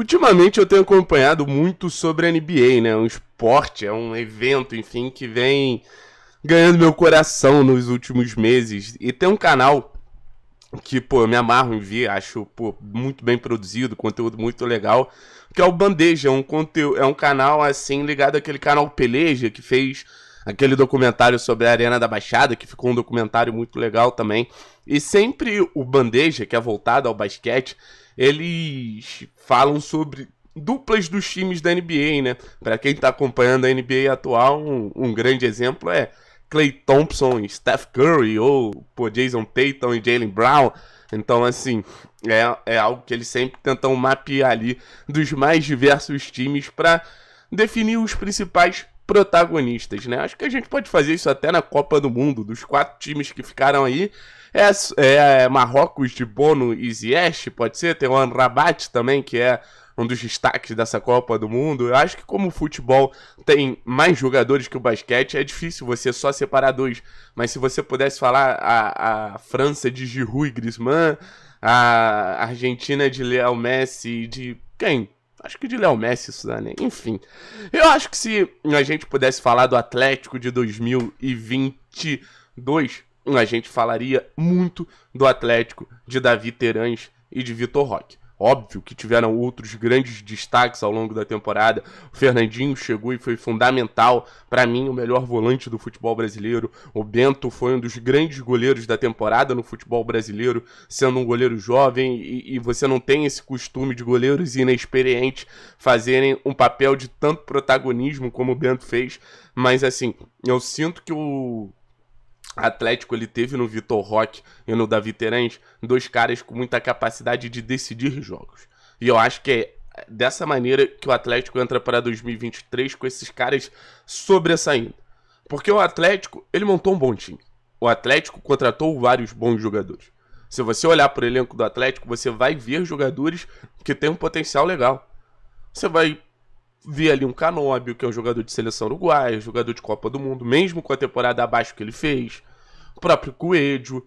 Ultimamente eu tenho acompanhado muito sobre a NBA, né? Um esporte, é um evento, enfim, que vem ganhando meu coração nos últimos meses. E tem um canal que, pô, eu me amarro em ver, acho pô, muito bem produzido, conteúdo muito legal, que é o Bandeja, é um conteúdo, é um canal assim ligado àquele canal Peleja que fez aquele documentário sobre a Arena da Baixada, que ficou um documentário muito legal também. E sempre o Bandeja, que é voltado ao basquete, eles falam sobre duplas dos times da NBA, né? Para quem está acompanhando a NBA atual, um, um, grande exemplo é Clay Thompson e Steph Curry, ou pô, Jason Tatum e Jalen Brown. Então, assim, é, é algo que eles sempre tentam mapear ali dos mais diversos times para definir os principais protagonistas, né? Acho que a gente pode fazer isso até na Copa do Mundo, dos quatro times que ficaram aí é, é, é Marrocos de Bono e Ziyech, pode ser? Tem o Anrabat também, que é um dos destaques dessa Copa do Mundo. Eu acho que como o futebol tem mais jogadores que o basquete, é difícil você só separar dois. Mas se você pudesse falar a, a França de Giroud e Griezmann, a Argentina de Léo Messi e de quem? Acho que de Léo Messi isso dá, né? Enfim. Eu acho que se a gente pudesse falar do Atlético de 2022, a gente falaria muito do Atlético de Davi Terães e de Vitor Roque. Óbvio que tiveram outros grandes destaques ao longo da temporada. O Fernandinho chegou e foi fundamental. Para mim, o melhor volante do futebol brasileiro. O Bento foi um dos grandes goleiros da temporada no futebol brasileiro, sendo um goleiro jovem. E, e você não tem esse costume de goleiros inexperientes fazerem um papel de tanto protagonismo como o Bento fez. Mas, assim, eu sinto que o Atlético ele teve no Vitor Roque e no Davi Terence dois caras com muita capacidade de decidir jogos. E eu acho que é dessa maneira que o Atlético entra para 2023 com esses caras sobressaindo. Porque o Atlético, ele montou um bom time. O Atlético contratou vários bons jogadores. Se você olhar para o elenco do Atlético, você vai ver jogadores que têm um potencial legal. Você vai vi ali um Canóbio, que é um jogador de seleção uruguaia, jogador de Copa do Mundo, mesmo com a temporada abaixo que ele fez, o próprio Coelho,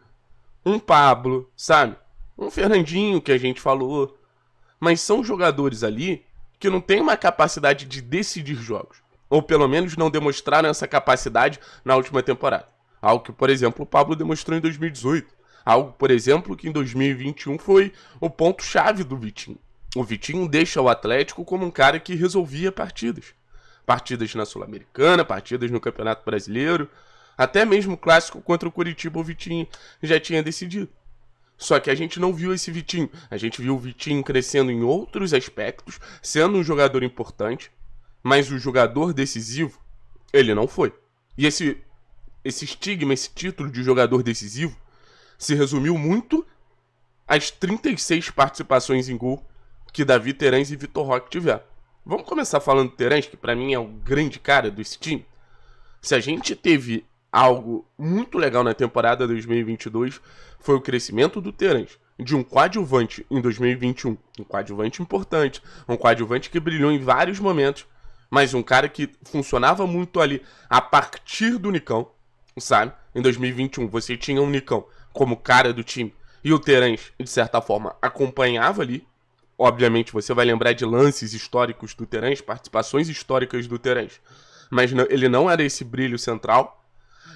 um Pablo, sabe? Um Fernandinho que a gente falou. Mas são jogadores ali que não têm uma capacidade de decidir jogos. Ou pelo menos não demonstraram essa capacidade na última temporada. Algo que, por exemplo, o Pablo demonstrou em 2018. Algo, por exemplo, que em 2021 foi o ponto-chave do Vitinho. O Vitinho deixa o Atlético como um cara que resolvia partidas. Partidas na Sul-Americana, partidas no Campeonato Brasileiro, até mesmo o clássico contra o Curitiba o Vitinho já tinha decidido. Só que a gente não viu esse Vitinho. A gente viu o Vitinho crescendo em outros aspectos, sendo um jogador importante, mas o jogador decisivo, ele não foi. E esse, esse estigma, esse título de jogador decisivo, se resumiu muito às 36 participações em gol que Davi Terãs e Vitor Roque tiver. Vamos começar falando do Terãs, que para mim é o grande cara desse time. Se a gente teve algo muito legal na temporada 2022, foi o crescimento do Terãs de um coadjuvante em 2021, um coadjuvante importante, um coadjuvante que brilhou em vários momentos, mas um cara que funcionava muito ali a partir do Nicão, sabe? Em 2021 você tinha o um Nicão como cara do time e o Terãs, de certa forma, acompanhava ali obviamente, você vai lembrar de lances históricos do Terãs, participações históricas do Terãs, mas não, ele não era esse brilho central.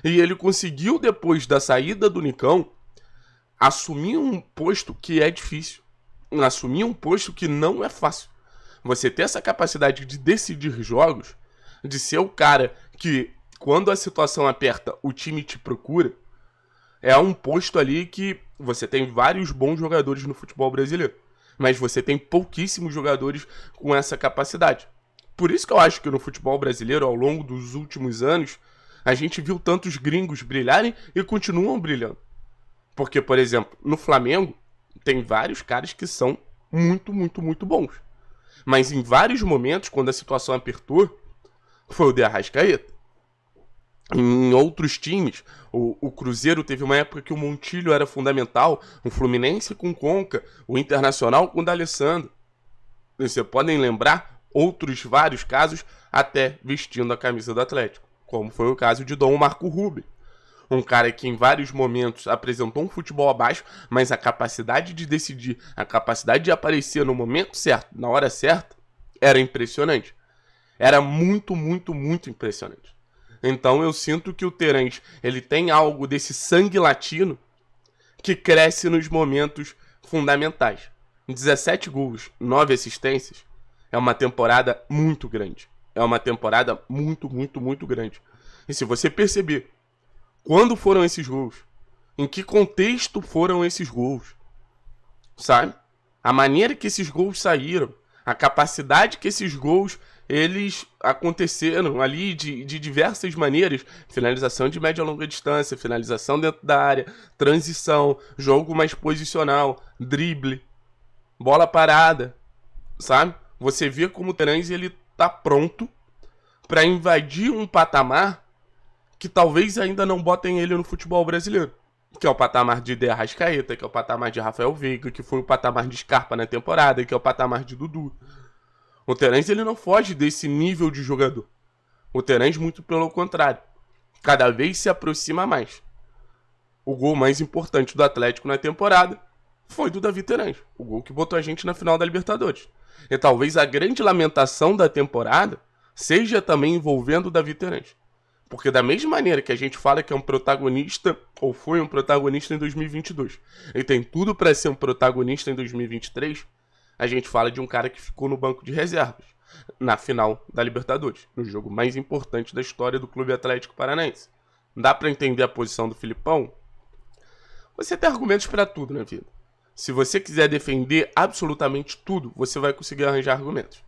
E ele conseguiu, depois da saída do Nicão, assumir um posto que é difícil. Assumir um posto que não é fácil. Você ter essa capacidade de decidir jogos, de ser o cara que, quando a situação aperta, o time te procura, é um posto ali que você tem vários bons jogadores no futebol brasileiro mas você tem pouquíssimos jogadores com essa capacidade. Por isso que eu acho que no futebol brasileiro, ao longo dos últimos anos, a gente viu tantos gringos brilharem e continuam brilhando. Porque, por exemplo, no Flamengo, tem vários caras que são muito, muito, muito bons. Mas em vários momentos, quando a situação apertou, foi o de Arrascaeta em outros times, o, o, Cruzeiro teve uma época que o Montilho era fundamental, o Fluminense com Conca, o Internacional com o D'Alessandro. Você podem lembrar outros vários casos, até vestindo a camisa do Atlético, como foi o caso de Dom Marco rubi Um cara que em vários momentos apresentou um futebol abaixo, mas a capacidade de decidir, a capacidade de aparecer no momento certo, na hora certa, era impressionante. Era muito, muito, muito impressionante. Então eu sinto que o Terence, ele tem algo desse sangue latino que cresce nos momentos fundamentais. 17 gols, 9 assistências, é uma temporada muito grande. É uma temporada muito, muito, muito grande. E se você perceber quando foram esses gols, em que contexto foram esses gols, sabe? A maneira que esses gols saíram, a capacidade que esses gols eles aconteceram ali de, de diversas maneiras: finalização de média e longa distância, finalização dentro da área, transição, jogo mais posicional, drible, bola parada, sabe? Você vê como o Terence ele tá pronto para invadir um patamar que talvez ainda não botem ele no futebol brasileiro. Que é o patamar de De Arrascaeta, que é o patamar de Rafael Veiga, que foi o patamar de Scarpa na temporada, que é o patamar de Dudu. O Terence ele não foge desse nível de jogador. O Terence muito pelo contrário, cada vez se aproxima mais. O gol mais importante do Atlético na temporada foi do Davi Terence, o gol que botou a gente na final da Libertadores. E talvez a grande lamentação da temporada seja também envolvendo o Davi Terence. Porque da mesma maneira que a gente fala que é um protagonista ou foi um protagonista em 2022 e tem tudo para ser um protagonista em 2023, a gente fala de um cara que ficou no banco de reservas na final da Libertadores, no jogo mais importante da história do Clube Atlético Paranaense. Dá para entender a posição do Filipão? Você tem argumentos para tudo na vida. Se você quiser defender absolutamente tudo, você vai conseguir arranjar argumentos.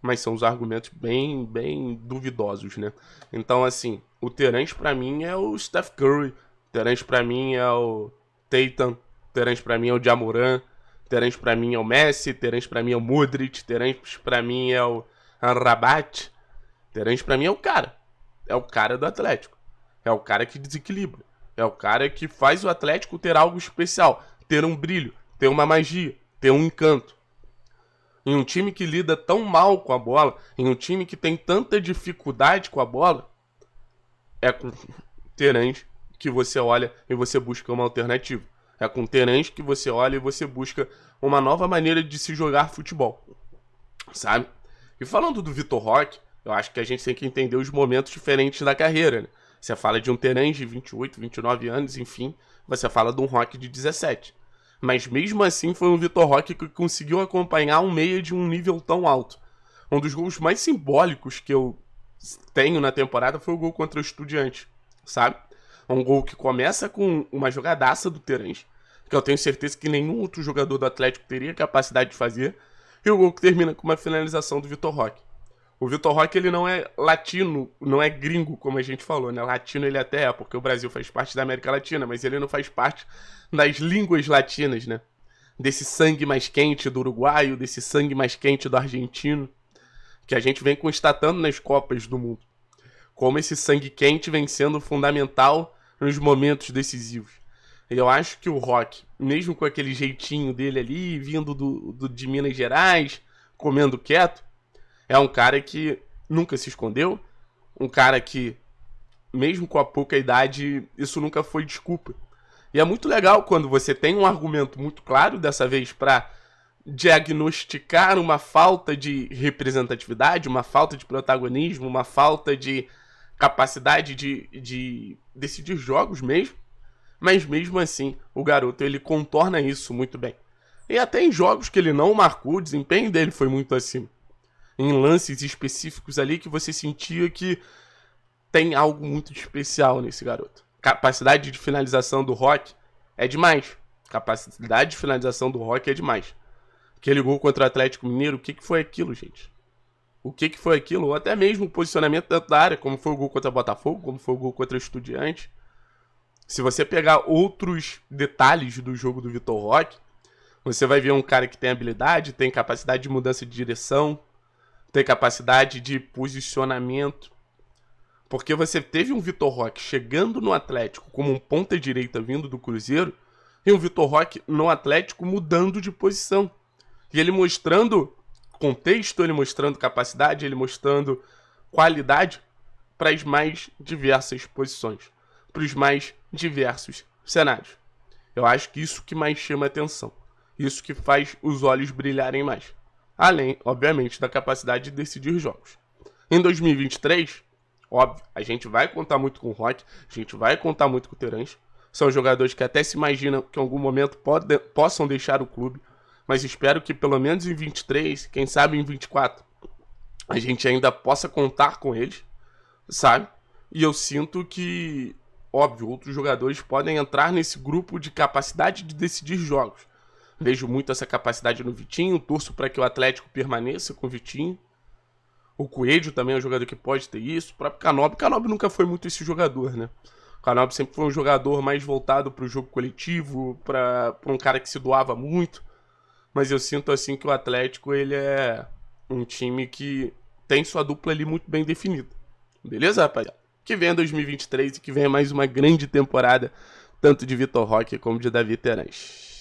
Mas são os argumentos bem, bem duvidosos, né? Então, assim, o Terence para mim é o Steph Curry, o Terence para mim é o Tatum, o Terence para mim é o Jamoran, Terence para mim é o Messi, Terence para mim é o Modric, Terence para mim é o Rabat. Terence para mim é o cara. É o cara do Atlético. É o cara que desequilibra. É o cara que faz o Atlético ter algo especial, ter um brilho, ter uma magia, ter um encanto. Em um time que lida tão mal com a bola, em um time que tem tanta dificuldade com a bola, é com Terence que você olha e você busca uma alternativa. É com Terãs que você olha e você busca uma nova maneira de se jogar futebol, sabe? E falando do Vitor Roque, eu acho que a gente tem que entender os momentos diferentes da carreira, né? Você fala de um Terãs de 28, 29 anos, enfim, você fala de um Rock de 17. Mas mesmo assim foi um Vitor Roque que conseguiu acompanhar um meia de um nível tão alto. Um dos gols mais simbólicos que eu tenho na temporada foi o gol contra o Estudiante, sabe? É um gol que começa com uma jogadaça do Terence, que eu tenho certeza que nenhum outro jogador do Atlético teria capacidade de fazer. E o gol que termina com uma finalização do Vitor Roque. O Vitor Roque ele não é latino, não é gringo, como a gente falou, né? Latino ele até é, porque o Brasil faz parte da América Latina, mas ele não faz parte das línguas latinas, né? Desse sangue mais quente do uruguaio, desse sangue mais quente do argentino, que a gente vem constatando nas Copas do Mundo. Como esse sangue quente vem sendo fundamental nos momentos decisivos. Eu acho que o Rock, mesmo com aquele jeitinho dele ali, vindo do, do, de Minas Gerais, comendo quieto, é um cara que nunca se escondeu, um cara que, mesmo com a pouca idade, isso nunca foi desculpa. E é muito legal quando você tem um argumento muito claro, dessa vez para diagnosticar uma falta de representatividade, uma falta de protagonismo, uma falta de capacidade de, de decidir jogos mesmo, mas mesmo assim o garoto ele contorna isso muito bem. E até em jogos que ele não marcou, o desempenho dele foi muito acima. Em lances específicos ali que você sentia que tem algo muito especial nesse garoto. Capacidade de finalização do Rock é demais. Capacidade de finalização do Rock é demais. Aquele gol contra o Atlético Mineiro, o que, que foi aquilo, gente? o que, que foi aquilo, ou até mesmo o posicionamento dentro da área, como foi o gol contra o Botafogo, como foi o gol contra o Estudiante. Se você pegar outros detalhes do jogo do Vitor Roque, você vai ver um cara que tem habilidade, tem capacidade de mudança de direção, tem capacidade de posicionamento. Porque você teve um Vitor Roque chegando no Atlético como um ponta direita vindo do Cruzeiro e um Vitor Roque no Atlético mudando de posição. E ele mostrando contexto, ele mostrando capacidade, ele mostrando qualidade para as mais diversas posições, para os mais diversos cenários. Eu acho que isso que mais chama atenção, isso que faz os olhos brilharem mais, além, obviamente, da capacidade de decidir jogos. Em 2023, óbvio, a gente vai contar muito com o Rock, a gente vai contar muito com o Terence, são jogadores que até se imaginam que em algum momento pode, possam deixar o clube, mas espero que pelo menos em 23, quem sabe em 24, a gente ainda possa contar com eles, sabe? E eu sinto que, óbvio, outros jogadores podem entrar nesse grupo de capacidade de decidir jogos. Vejo muito essa capacidade no Vitinho, torço para que o Atlético permaneça com o Vitinho. O Coelho também é um jogador que pode ter isso. O próprio o Canob nunca foi muito esse jogador, né? O Canob sempre foi um jogador mais voltado para o jogo coletivo, para um cara que se doava muito mas eu sinto assim que o Atlético ele é um time que tem sua dupla ali muito bem definida. Beleza, rapaziada? Que venha 2023 e que venha mais uma grande temporada, tanto de Vitor Roque como de Davi Terans.